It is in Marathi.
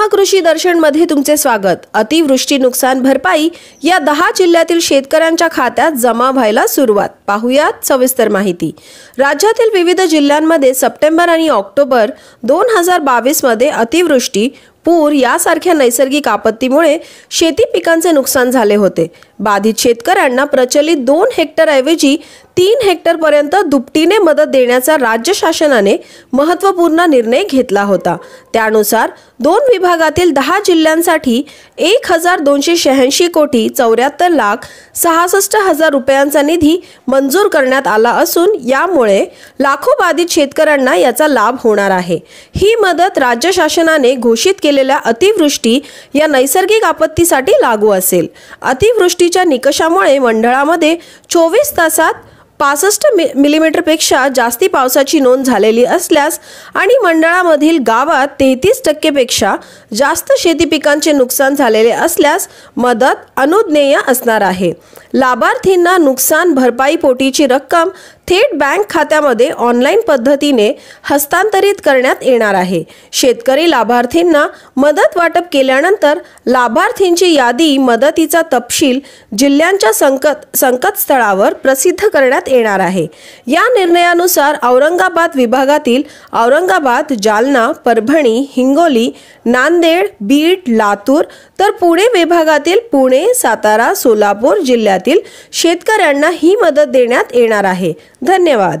महाकृषी कृषी दर्शन मध्ये तुमचे स्वागत अतिवृष्टी नुकसान भरपाई या दहा जिल्ह्यातील शेतकऱ्यांच्या खात्यात जमा व्हायला सुरुवात पाहूयात सविस्तर माहिती राज्यातील विविध जिल्ह्यांमध्ये सप्टेंबर आणि ऑक्टोबर दोन हजार बावीस मध्ये अतिवृष्टी पूर यासारख्या नैसर्गिक आपत्तीमुळे शेती पिकांचे नुकसान झाले होते बाधित शेतकऱ्यांना प्रचलित दोन ऐवजी तीन हेक्टरपर्यंत दुपटीने मदत देण्याचा राज्य शासनाने महत्त्वपूर्ण निर्णय घेतला होता त्यानुसार दोन विभागातील दहा जिल्ह्यांसाठी एक हजार दोनशे शहाऐंशी कोटी चौऱ्याहत्तर लाख सहासष्ट हजार रुपयांचा निधी मंजूर करण्यात आला असून यामुळे लाखो बाधित शेतकऱ्यांना याचा लाभ होणार आहे ही मदत राज्य शासनाने घोषित केलेल्या अतिवृष्टी या नैसर्गिक आपत्तीसाठी लागू असेल अतिवृष्टीच्या निकषामुळे मंडळामध्ये चोवीस तासात पासष्ट मि मिलीमीटरपेक्षा जास्ती पावसाची नोंद झालेली असल्यास आणि मंडळामधील गावात तेहतीस टक्केपेक्षा जास्त शेती पिकांचे नुकसान झालेले असल्यास मदत अनुज्ञेय असणार आहे लाभार्थींना नुकसान भरपाई पोटीची रक्कम थेट बँक खात्यामध्ये ऑनलाईन पद्धतीने हस्तांतरित करण्यात येणार आहे शेतकरी लाभार्थींना मदत वाटप केल्यानंतर लाभार्थींची यादी मदतीचा तपशील जिल्ह्यांच्या संकट संकटस्थळावर प्रसिद्ध करण्यात येणार आहे या निर्णयानुसार औरंगाबाद विभागातील औरंगाबाद जालना परभणी हिंगोली नांदेड बीड लातूर तर पुणे विभागातील पुणे सातारा सोलापूर जिल्ह्यातील शेतकऱ्यांना ही मदत देण्यात येणार आहे धन्यवाद